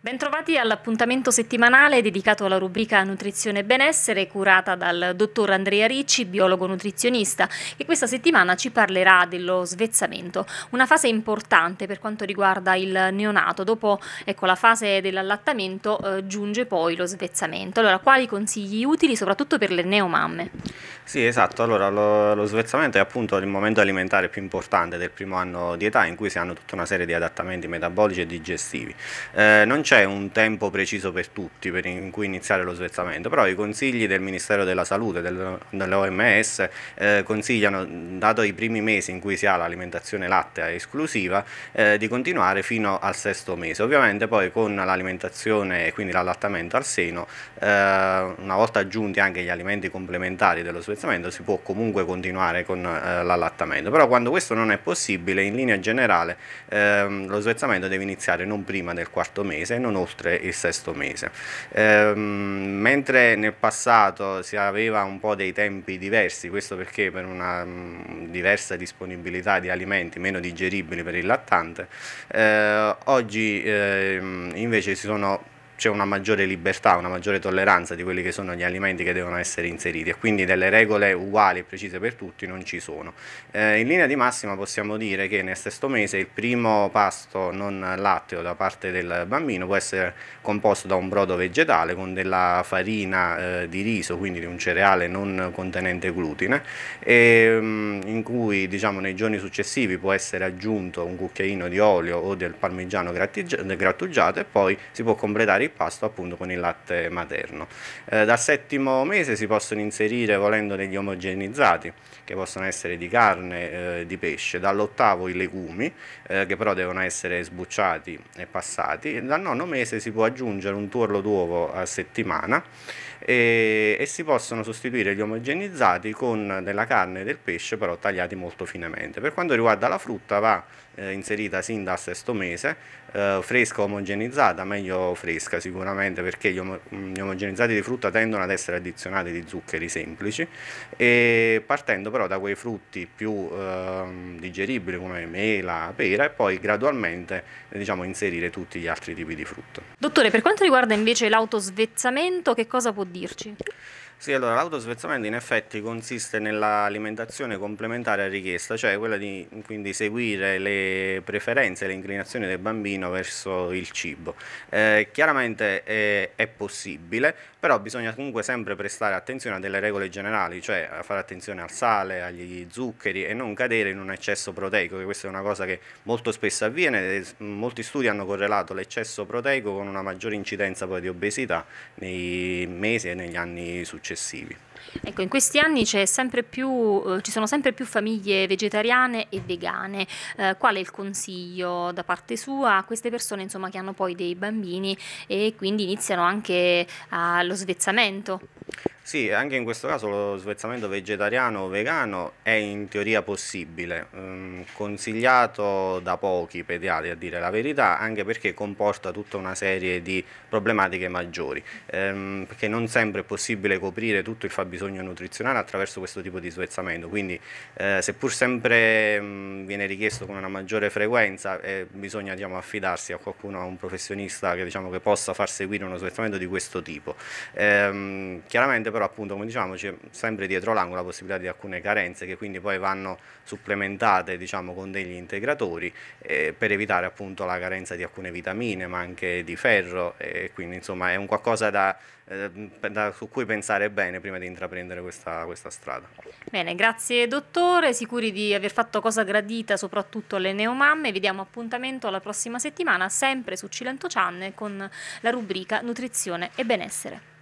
Bentrovati all'appuntamento settimanale dedicato alla rubrica Nutrizione e Benessere curata dal dottor Andrea Ricci, biologo nutrizionista, che questa settimana ci parlerà dello svezzamento, una fase importante per quanto riguarda il neonato. Dopo ecco, la fase dell'allattamento eh, giunge poi lo svezzamento. Allora, quali consigli utili soprattutto per le neomamme? Sì, esatto. Allora, lo, lo, svezzamento è appunto il momento alimentare più importante del primo anno di età in cui si hanno tutta una serie di adattamenti metabolici e digestivi. Eh, non c'è un tempo preciso per tutti per in cui iniziare lo svezzamento, però i consigli del Ministero della Salute, del, dell'OMS, eh, consigliano, dato i primi mesi in cui si ha l'alimentazione lattea esclusiva, eh, di continuare fino al sesto mese. Ovviamente poi con l'alimentazione e quindi l'allattamento al seno, eh, una volta aggiunti anche gli alimenti complementari dello svezzamento, potenziamento si può comunque continuare con eh, l'allattamento, però quando questo non è possibile in linea generale ehm, lo svezzamento deve iniziare non prima del quarto mese e non oltre il sesto mese. Ehm, mentre nel passato si aveva un po' dei tempi diversi, questo perché per una mh, mm, diversa disponibilità di alimenti meno digeribili per il lattante, eh, oggi eh, invece si sono c'è una maggiore libertà, una maggiore tolleranza di quelli che sono gli alimenti che devono essere inseriti e quindi delle regole uguali e precise per tutti non ci sono. Eh, in linea di massima possiamo dire che nel sesto mese il primo pasto non latteo da parte del bambino può essere composto da un brodo vegetale con della farina eh, di riso, quindi di un cereale non contenente glutine, e, ehm, mh, in cui diciamo, nei giorni successivi può essere aggiunto un cucchiaino di olio o del parmigiano grattugiato e poi si può completare il pasto appunto con il latte materno. Eh, dal settimo mese si possono inserire volendo degli omogenizzati che possono essere di carne, eh, di pesce, dall'ottavo i legumi eh, che però devono essere sbucciati e passati dal nono mese si può aggiungere un tuorlo d'uovo a settimana e, e si possono sostituire gli omogenizzati con della carne e del pesce però tagliati molto finemente. Per quanto riguarda la frutta va eh, inserita sin da sesto mese, eh, fresca omogenizzata, meglio fresca sicuramente perché gli, om- gli, omogenizzati di frutta tendono ad essere addizionati di zuccheri semplici e partendo però da quei frutti più eh, digeribili come mela, pera e poi gradualmente diciamo, inserire tutti gli altri tipi di frutta. Dottore, per quanto riguarda invece l'autosvezzamento, che cosa può dirci? Sì, allora l'autosvezzamento in effetti consiste nell'alimentazione complementare a richiesta, cioè quella di quindi seguire le preferenze e le inclinazioni del bambino verso il cibo. Eh, chiaramente è, eh, è, possibile, però bisogna comunque sempre prestare attenzione a delle regole generali, cioè fare attenzione al sale, agli zuccheri e non cadere in un eccesso proteico, che questa è una cosa che molto spesso avviene, molti studi hanno correlato l'eccesso proteico con una maggiore incidenza poi di obesità nei mesi e negli anni successivi successivi. Ecco, in questi anni più, eh, ci sono sempre più famiglie vegetariane e vegane. Eh, qual è il consiglio da parte sua a queste persone insomma, che hanno poi dei bambini e quindi iniziano anche allo svezzamento? Sì, anche in questo caso lo svezzamento vegetariano o vegano è in teoria possibile, ehm, consigliato da pochi pediatri a dire la verità, anche perché comporta tutta una serie di problematiche maggiori, ehm, perché non sempre è possibile coprire tutto il fabbisogno nutrizionale attraverso questo tipo di svezzamento, quindi eh, seppur sempre mh, ehm, viene richiesto con una maggiore frequenza eh, bisogna diciamo, affidarsi a qualcuno, a un professionista che, diciamo, che, possa far seguire uno svezzamento di questo tipo. Ehm, chiaramente però appunto come diciamo c'è sempre dietro l'angolo la possibilità di alcune carenze che quindi poi vanno supplementate diciamo, con degli integratori eh, per evitare appunto la carenza di alcune vitamine ma anche di ferro e quindi insomma è un qualcosa da, eh, da, su cui pensare bene prima di intraprendere questa, questa strada. Bene, grazie dottore, sicuri di aver fatto cosa gradita soprattutto alle neomamme, vi diamo appuntamento la prossima settimana sempre su Cilento Channel con la rubrica Nutrizione e Benessere.